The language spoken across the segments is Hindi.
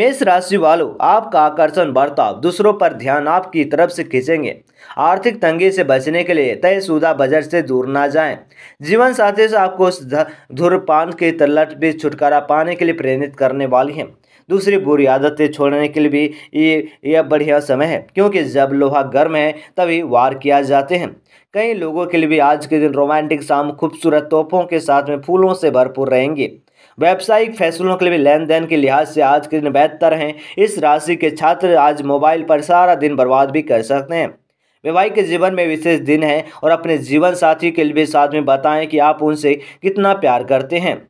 मेष राशि वालों आपका आकर्षण बर्ताव दूसरों पर ध्यान आपकी तरफ से खींचेंगे आर्थिक तंगी से बचने के लिए तयशुदा बजट से दूर ना जाएं जीवन साथी से आपको धुरपान के तलट भी छुटकारा पाने के लिए प्रेरित करने वाली हैं दूसरी बुरी आदतें छोड़ने के लिए भी ये यह बढ़िया समय है क्योंकि जब लोहा गर्म है तभी वार किया जाते हैं कई लोगों के लिए भी आज के दिन रोमांटिक शाम खूबसूरत तोहफों के साथ में फूलों से भरपूर रहेंगी व्यावसायिक फैसलों के लिए लेन देन के लिहाज से आज के दिन बेहतर हैं इस राशि के छात्र आज मोबाइल पर सारा दिन बर्बाद भी कर सकते हैं वैवाहिक जीवन में विशेष दिन है और अपने जीवन साथी के लिए साथ में बताएं कि आप उनसे कितना प्यार करते हैं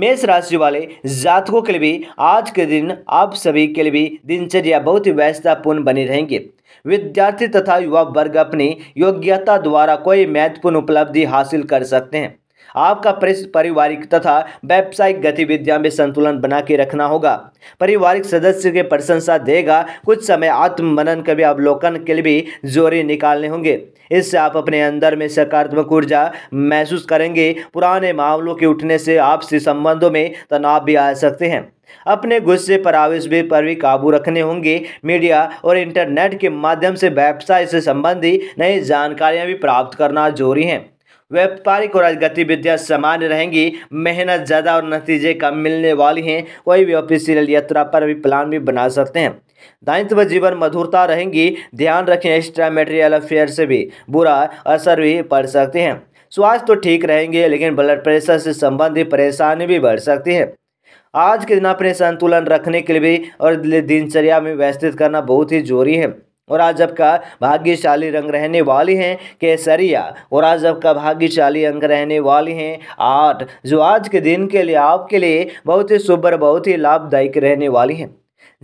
मेष राशि वाले जातकों के लिए भी आज के दिन आप सभी के लिए भी दिनचर्या बहुत ही व्यस्तपूर्ण बनी रहेंगी विद्यार्थी तथा युवा वर्ग अपनी योग्यता द्वारा कोई महत्वपूर्ण उपलब्धि हासिल कर सकते हैं आपका पारिवारिक तथा व्यावसायिक गतिविधियां में संतुलन बना के रखना होगा पारिवारिक सदस्य के प्रशंसा देगा कुछ समय आत्ममनन कभी अवलोकन के लिए भी जोरे निकालने होंगे इससे आप अपने अंदर में सकारात्मक ऊर्जा महसूस करेंगे पुराने मामलों के उठने से आपसी संबंधों में तनाव भी आ सकते हैं अपने गुस्से पर आवेश भी पर भी काबू रखने होंगे मीडिया और इंटरनेट के माध्यम से व्यवसाय से संबंधी नई जानकारियां भी प्राप्त करना जरूरी हैं व्यापारिक और गतिविधियाँ सामान्य रहेंगी मेहनत ज़्यादा और नतीजे कम मिलने वाली हैं वही व्यपिसीरियल यात्रा पर भी प्लान भी बना सकते हैं दायित्व जीवन मधुरता रहेंगी ध्यान रखें एक्स्ट्रा मेटेरियल अफेयर से भी बुरा असर भी पड़ सकते हैं स्वास्थ्य तो ठीक रहेंगे लेकिन ब्लड प्रेशर से संबंधित परेशानी भी बढ़ सकती है आज के दिन अपने संतुलन रखने के लिए भी और दिनचर्या में व्यवस्थित करना बहुत ही जरूरी है और आज आपका भाग्यशाली रंग रहने वाले हैं केसरिया और आज आपका भाग्यशाली अंक रहने वाले हैं आठ जो आज के दिन के लिए आपके लिए बहुत ही शुभ और बहुत ही लाभदायक रहने वाली हैं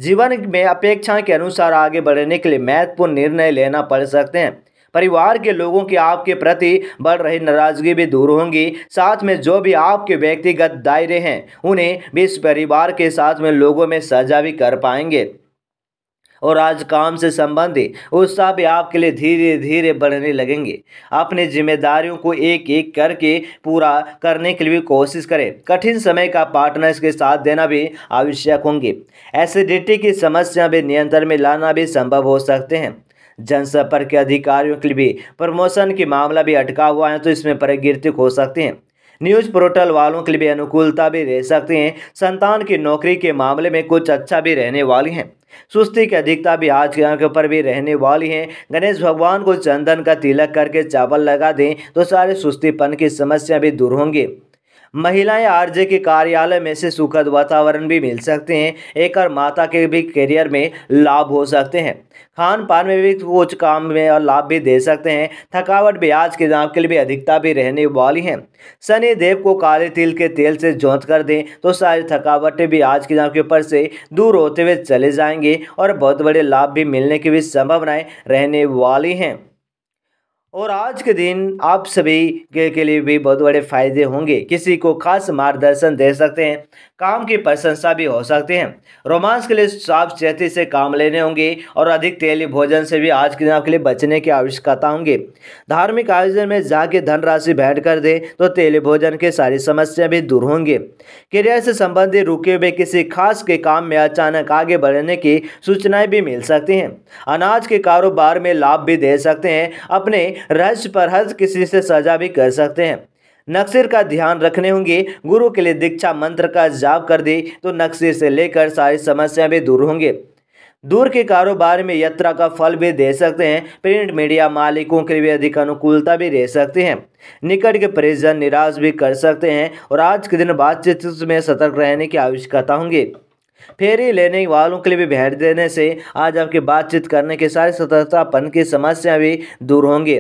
जीवन में अपेक्षाएं के अनुसार आगे बढ़ने के लिए महत्वपूर्ण निर्णय लेना पड़ सकते हैं परिवार के लोगों की आपके प्रति बढ़ रही नाराजगी भी दूर होंगी साथ में जो भी आपके व्यक्तिगत दायरे हैं उन्हें भी परिवार के साथ में लोगों में सजा भी कर पाएंगे और आज काम से संबंधित उत्साह भी आपके लिए धीरे धीरे बढ़ने लगेंगे अपनी जिम्मेदारियों को एक एक करके पूरा करने के लिए कोशिश करें कठिन समय का पार्टनर इसके साथ देना भी आवश्यक होंगे एसिडिटी की समस्या भी नियंत्रण में लाना भी संभव हो सकते हैं जनसंपर्क के अधिकारियों के लिए भी प्रमोशन के मामला भी अटका हुआ है तो इसमें पर हो सकते हैं न्यूज पोर्टल वालों के लिए भी अनुकूलता भी रह सकती है संतान की नौकरी के मामले में कुछ अच्छा भी रहने वाली है सुस्ती की अधिकता भी आज के ऊपर पर भी रहने वाली है गणेश भगवान को चंदन का तिलक करके चावल लगा दें तो सारे सुस्तीपन की समस्या भी दूर होंगी महिलाएं आरजे के कार्यालय में से सुखद वातावरण भी मिल सकते हैं एक और माता के भी करियर में लाभ हो सकते हैं खान पान में भी कुछ काम में और लाभ भी दे सकते हैं थकावट भी आज के दाम के लिए भी अधिकता भी रहने वाली है शनि देव को काले तिल के तेल से जोत कर दें तो सारी थकावटें भी आज के दाम के ऊपर से दूर होते हुए चले जाएंगे और बहुत बड़े लाभ भी मिलने की भी संभावनाएँ रहने वाली हैं और आज के दिन आप सभी के, के लिए भी बहुत बड़े फायदे होंगे किसी को खास मार्गदर्शन दे सकते हैं काम की प्रशंसा भी हो सकती है रोमांस के लिए साफ चेती से काम लेने होंगे और अधिक तेली भोजन से भी आज के दिन आपके लिए बचने की आवश्यकता होंगी धार्मिक आयोजन में जाके धनराशि भेंट कर दे तो तेली भोजन की सारी समस्या भी दूर होंगी करियर से संबंधित रुके हुए किसी खास के काम में अचानक आगे बढ़ने की सूचनाएं भी मिल सकती हैं अनाज के कारोबार में लाभ भी दे सकते हैं अपने रहस्य पर हज किसी से सजा भी कर सकते हैं नक्सिर का ध्यान रखने होंगे गुरु के लिए दीक्षा मंत्र का जाप कर दे तो नक्सिर से लेकर सारी समस्याएं भी दूर होंगे दूर के कारोबार में यात्रा का फल भी दे सकते हैं प्रिंट मीडिया मालिकों के लिए अधिक अनुकूलता भी रह सकते हैं निकट के परिजन निराश भी कर सकते हैं और आज के दिन बातचीत में सतर्क रहने की आवश्यकता होंगी फेरी लेने वालों के लिए भी भेंट देने से आज आपकी बातचीत करने के सारे सतर्कतापन की समस्या भी दूर होंगी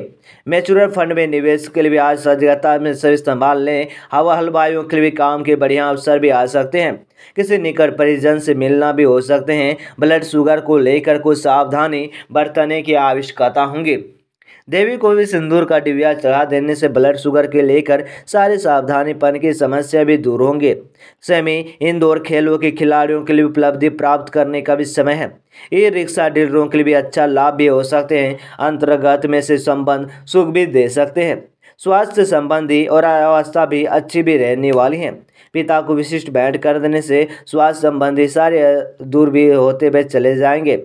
म्यूचुअल फंड में निवेश के लिए भी आज सजगता में सब इस्तेमाल लें हवा हलवाइयों के लिए भी काम के बढ़िया अवसर भी आ सकते हैं किसी निकट परिजन से मिलना भी हो सकते हैं ब्लड शुगर को लेकर कुछ सावधानी बरतने की आवश्यकता होंगी देवी को भी सिंदूर का डिबिया चढ़ा देने से ब्लड शुगर के लेकर सारी सावधानीपन की समस्या भी दूर होंगे सेमी इंदौर खेलों के खिलाड़ियों के लिए उपलब्धि प्राप्त करने का भी समय है ई रिक्शा डीलरों के लिए भी अच्छा लाभ भी हो सकते हैं अंतर्गत में से संबंध सुख भी दे सकते हैं स्वास्थ्य संबंधी और अवस्था भी अच्छी भी रहने वाली है पिता को विशिष्ट बैठ कर देने से स्वास्थ्य संबंधी सारे दूर भी होते हुए चले जाएंगे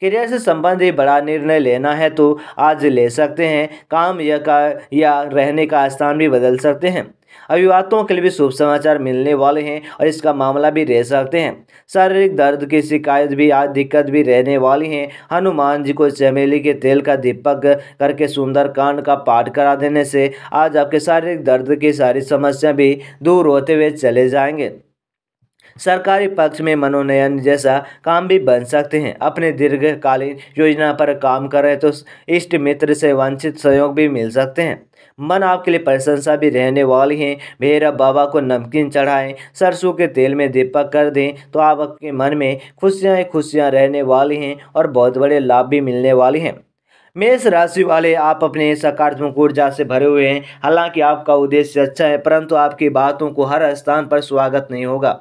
करियर से संबंधित बड़ा निर्णय लेना है तो आज ले सकते हैं काम या का या रहने का स्थान भी बदल सकते हैं अभिवादकों के लिए भी शुभ समाचार मिलने वाले हैं और इसका मामला भी रह सकते हैं शारीरिक दर्द की शिकायत भी आज दिक्कत भी रहने वाली हैं हनुमान जी को चमेली के तेल का दीपक करके सुंदर कांड का पाठ करा देने से आज आपके शारीरिक दर्द की सारी समस्या भी दूर होते हुए चले जाएंगे सरकारी पक्ष में मनोनयन जैसा काम भी बन सकते हैं अपने दीर्घकालीन योजना पर काम करें तो इष्ट मित्र से वंचित सहयोग भी मिल सकते हैं मन आपके लिए प्रशंसा भी रहने वाली है भैरव बाबा को नमकीन चढ़ाएं सरसों के तेल में दीपक कर दें तो आपके मन में खुशियाँ ही खुशियाँ रहने वाली हैं और बहुत बड़े लाभ भी मिलने वाले हैं मेष राशि वाले आप अपने सकारात्मक ऊर्जा से भरे हुए हैं हालांकि आपका उद्देश्य अच्छा है परंतु आपकी बातों को हर स्थान पर स्वागत नहीं होगा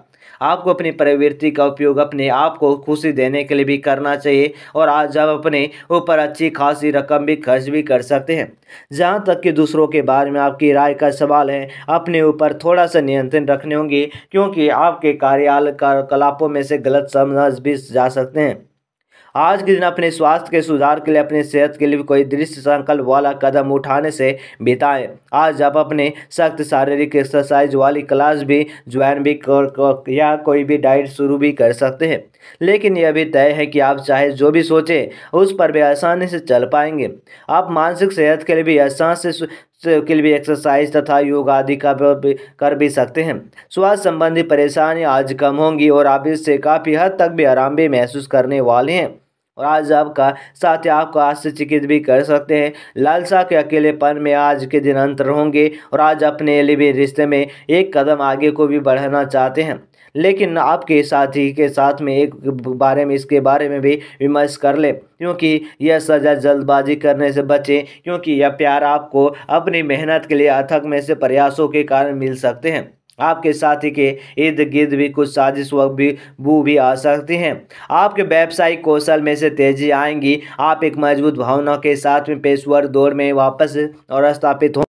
आपको अपनी प्रवृत्ति का उपयोग अपने आप को खुशी देने के लिए भी करना चाहिए और आज आप अपने ऊपर अच्छी खासी रकम भी खर्च भी कर सकते हैं जहाँ तक कि दूसरों के बारे में आपकी राय का सवाल है अपने ऊपर थोड़ा सा नियंत्रण रखने होंगे क्योंकि आपके कार्यालय कलापों में से गलत समझ भी जा सकते हैं आज के दिन अपने स्वास्थ्य के सुधार के लिए अपनी सेहत के लिए कोई दृश्य संकल्प वाला कदम उठाने से बिताएं आज आप अपने सख्त शारीरिक एक्सरसाइज वाली क्लास भी ज्वाइन भी कर, कर, या कोई भी डाइट शुरू भी कर सकते हैं लेकिन यह भी तय है कि आप चाहे जो भी सोचें उस पर भी आसानी से चल पाएंगे आप मानसिक सेहत के लिए भी आसान से के लिए भी एक्सरसाइज तथा योग आदि का भी कर भी सकते हैं स्वास्थ्य संबंधी परेशानी आज कम होंगी और आप इससे काफ़ी हद तक भी आराम भी महसूस करने वाले हैं और आज आपका साथ ही आपको आज से भी कर सकते हैं लालसा के अकेलेपन में आज के दिन अंतर होंगे और आज अपने लिए भी रिश्ते में एक कदम आगे को भी बढ़ाना चाहते हैं लेकिन आपके साथी के साथ में एक बारे में इसके बारे में भी विमर्श कर ले क्योंकि यह सजा जल्दबाजी करने से बचें क्योंकि यह प्यार आपको अपनी मेहनत के लिए अथक में से प्रयासों के कारण मिल सकते हैं आपके साथी के इर्द गिर्द भी कुछ साजिश वक्त भी बू भी आ सकती हैं आपके व्यावसायिक कौशल में से तेजी आएंगी आप एक मजबूत भावना के साथ में पेशवर दौर में वापस और स्थापित हो